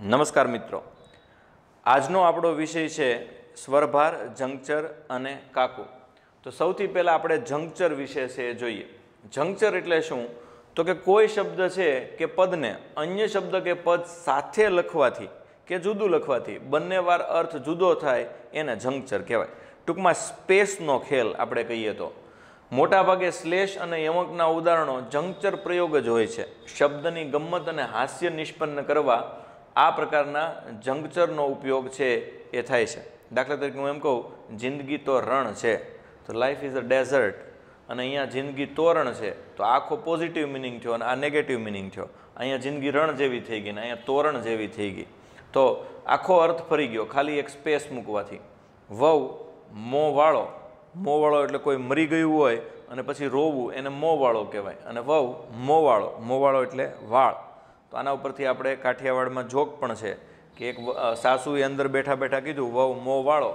નમસ્કાર મિત્રો આજનો આપણો વિષય છે સ્વરભાર જંગચર અને કાકુ તો સૌથી પહેલાં આપણે જંગચર વિશે છે એ જોઈએ જંગચર એટલે શું તો કે કોઈ શબ્દ છે કે પદને અન્ય શબ્દ કે પદ સાથે લખવાથી કે જુદું લખવાથી બંને વાર અર્થ જુદો થાય એને જંકચર કહેવાય ટૂંકમાં સ્પેસનો ખેલ આપણે કહીએ તો મોટાભાગે શ્લેષ અને યમકના ઉદાહરણો જંકચર પ્રયોગ જ હોય છે શબ્દની ગમ્મત અને હાસ્ય નિષ્પન્ન કરવા આ પ્રકારના જંગચરનો ઉપયોગ છે એ થાય છે દાખલા તરીકે હું એમ કહું જિંદગી તો રણ છે તો લાઈફ ઇઝ અ ડેઝર્ટ અને અહીંયા જિંદગી તોરણ છે તો આખો પોઝિટિવ મિનિંગ થયો અને આ નેગેટિવ મિનિંગ થયો અહીંયા જિંદગી રણ જેવી થઈ ગઈ ને અહીંયા તોરણ જેવી થઈ ગઈ તો આખો અર્થ ફરી ગયો ખાલી એક સ્પેસ મૂકવાથી વવ મોવાળો મોંવાળો એટલે કોઈ મરી ગયું હોય અને પછી રોવું એને મોવાળો કહેવાય અને વવ મોવાળો મોવાળો એટલે વાળ તો આના ઉપરથી આપણે કાઠિયાવાડમાં જોક પણ છે કે એક સાસુએ અંદર બેઠા બેઠા કીધું વહુ મો વાળો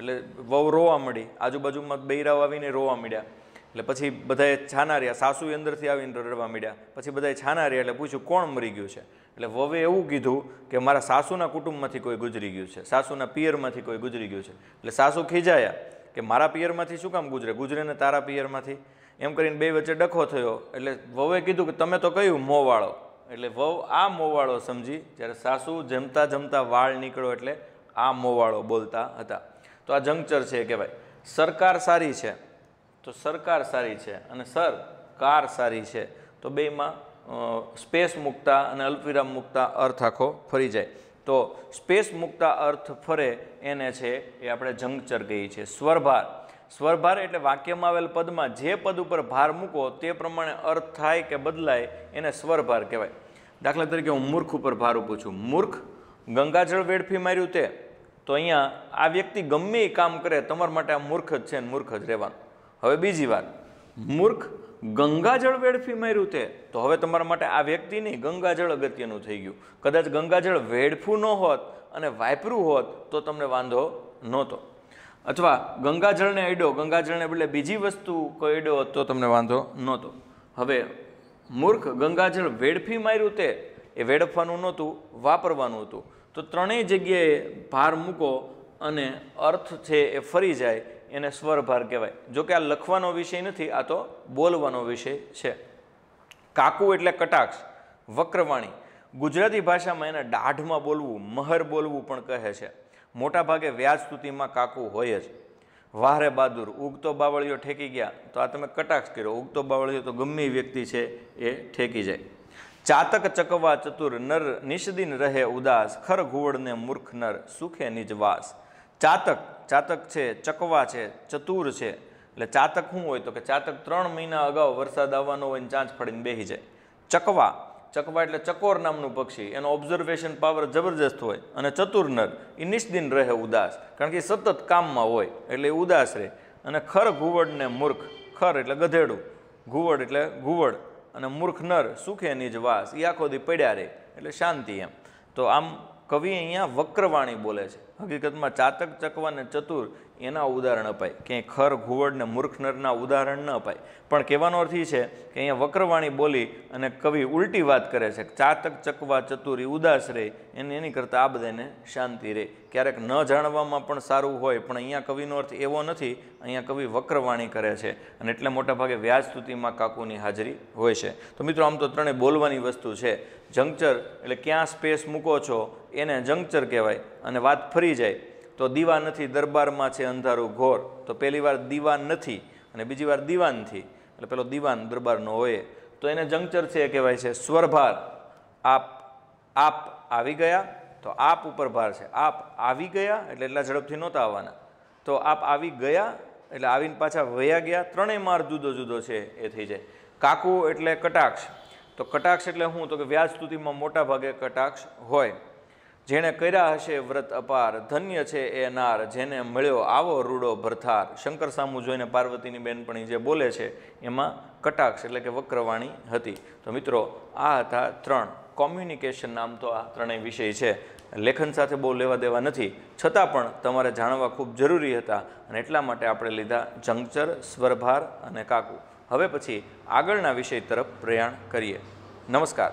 એટલે વહુ રોવા મળી આજુબાજુમાં બૈરાવ આવીને રોવા મળ્યા એટલે પછી બધાએ છાના રહ્યા સાસુ અંદરથી આવીને રડવા માંડ્યા પછી બધાએ છાના રહ્યા એટલે પૂછ્યું કોણ મરી ગયું છે એટલે વવે એવું કીધું કે મારા સાસુના કુટુંબમાંથી કોઈ ગુજરી ગયું છે સાસુના પિયરમાંથી કોઈ ગુજરી ગયું છે એટલે સાસુ ખીજાયા કે મારા પિયરમાંથી શું કામ ગુજરે ગુજરે ને તારા પિયરમાંથી એમ કરીને બે વચ્ચે ડખો થયો એટલે વવે કીધું કે તમે તો કહ્યું મોવાળો એટલે વહુ આ મોવાળો સમજી જ્યારે સાસુ જમતા જમતા વાળ નીકળો એટલે આ મોવાળો બોલતા હતા તો આ જંગચર છે કહેવાય સરકાર સારી છે તો સરકાર સારી છે અને સર કાર સારી છે તો બેમાં સ્પેસ મૂકતા અને અલ્પવિરામ મૂકતા અર્થ આખો ફરી જાય તો સ્પેસ મૂકતા અર્થ ફરે એને છે એ આપણે જંગચર કહીએ છીએ સ્વરભાર સ્વરભાર એટલે વાક્યમાં આવેલ પદમાં જે પદ ઉપર ભાર મૂકો તે પ્રમાણે અર્થ થાય કે બદલાય એને સ્વરભાર કહેવાય દાખલા તરીકે હું મૂર્ખ ઉપર ભાર ઉપું છું મૂર્ખ ગંગાજળ વેડફી માર્યું તે તો અહીંયા આ વ્યક્તિ ગમે એ કામ કરે તમારા માટે આ મૂર્ખ જ છે મૂર્ખ જ રહેવાનું હવે બીજી વાત મૂર્ખ ગંગાજળ વેડફી માર્યું તે તો હવે તમારા માટે આ વ્યક્તિ નહીં ગંગાજળ અગત્યનું થઈ ગયું કદાચ ગંગાજળ વેડફું ન હોત અને વાપરું હોત તો તમને વાંધો નહોતો અથવા ગંગાજળને અડ્યો ગંગાજળને બદલે બીજી વસ્તુ કોઈ અડ્યો તો તમને વાંધો નહોતો હવે મૂર્ખ ગંગાજળ વેડફી માર્યું તે એ વેડફવાનું નહોતું વાપરવાનું હતું તો ત્રણેય જગ્યાએ ભાર મૂકો અને અર્થ છે એ ફરી જાય એને સ્વરભાર કહેવાય જો કે આ લખવાનો વિષય નથી આ તો બોલવાનો વિષય છે કાકુ એટલે કટાક્ષ વક્રવાણી ગુજરાતી ભાષામાં એને દાઢમાં બોલવું મહર બોલવું પણ કહે છે મોટાભાગે વ્યાજ સ્તુતિમાં કાકું હોય જ વારે બહાદુર ઉગતો બાવળિયો ઠેકી ગયા તો આ તમે કટાક્ષ કર્યો ઉગતો બાવળિયો તો ગમે વ્યક્તિ છે એ ઠેકી જાય ચાતક ચકવા ચતુર નર નિષદિન રહે ઉદાસ ખર ઘુવડને મૂર્ખ નર સુખે નિજવાસ ચાતક ચાતક છે ચકવા છે ચતુર છે એટલે ચાતક શું હોય તો કે ચાતક ત્રણ મહિના અગાઉ વરસાદ આવવાનો હોય ને ચાંચ ફળીને બેસી જાય ચકવા ચકવા એટલે ચકોર નામનું પક્ષી એનો ઓબ્ઝર્વેશન પાવર જબરજસ્ત હોય અને ચતુર નર એ નિષ્દિન રહે ઉદાસ કારણ કે એ સતત કામમાં હોય એટલે એ ઉદાસ રહે અને ખર ઘુવડ મૂર્ખ ખર એટલે ગધેડું ઘુવડ એટલે ઘુવડ અને મૂર્ખ નર સુખે નિજ વાસ એ આખો દી પડ્યા રહે એટલે શાંતિ એમ તો આમ કવિ અહીંયા વક્રવાણી બોલે છે હકીકતમાં ચાતક ચકવા અને ચતુર એના ઉદાહરણ અપાય ક્યાંય ખર ઘુવડ ને મૂર્ખ નરના ઉદાહરણ ન અપાય પણ કહેવાનો અર્થ એ છે કે અહીંયા વક્રવાણી બોલી અને કવિ ઉલટી વાત કરે છે ચાતક ચકવા ચતુરી ઉદાસ રહે એને એની કરતાં આ બધાને શાંતિ રહે ક્યારેક ન જાણવામાં પણ સારું હોય પણ અહીંયા કવિનો અર્થ એવો નથી અહીંયા કવિ વક્રવાણી કરે છે અને એટલે મોટાભાગે વ્યાજસ્તુતિમાં કાકુની હાજરી હોય છે તો મિત્રો આમ તો ત્રણેય બોલવાની વસ્તુ છે જંકચર એટલે ક્યાં સ્પેસ મૂકો છો એને જંકચર કહેવાય અને વાત ફરી જાય તો દીવા નથી દરબારમાં છે અંધારું ઘોર તો પહેલી વાર દીવાન નથી અને બીજી વાર દીવાનથી એટલે પેલો દીવાન દરબારનો હોય તો એને જંગચર છે એ કહેવાય છે સ્વરભાર આપ આપ આવી ગયા તો આપ ઉપર ભાર છે આપ આવી ગયા એટલે એટલા ઝડપથી નહોતા આવવાના તો આપ આવી ગયા એટલે આવીને પાછા વયા ગયા ત્રણેય માર જુદો જુદો છે એ થઈ જાય કાકુ એટલે કટાક્ષ તો કટાક્ષ એટલે શું તો કે વ્યાજ સ્તુતિમાં મોટા ભાગે કટાક્ષ હોય જેણે કર્યા હશે વ્રત અપાર ધન્ય છે એ નાર જેને મળ્યો આવો રૂડો ભરથાર શંકર સામુ જોઈને પાર્વતીની બેનપણી જે બોલે છે એમાં કટાક્ષ એટલે કે વક્રવાણી હતી તો મિત્રો આ હતા ત્રણ કોમ્યુનિકેશન નામ તો આ ત્રણેય વિષય છે લેખન સાથે બહુ લેવા દેવા નથી છતાં પણ તમારે જાણવા ખૂબ જરૂરી હતા અને એટલા માટે આપણે લીધા જંગચર સ્વરભાર અને કાકુ હવે પછી આગળના વિષય તરફ પ્રયાણ કરીએ નમસ્કાર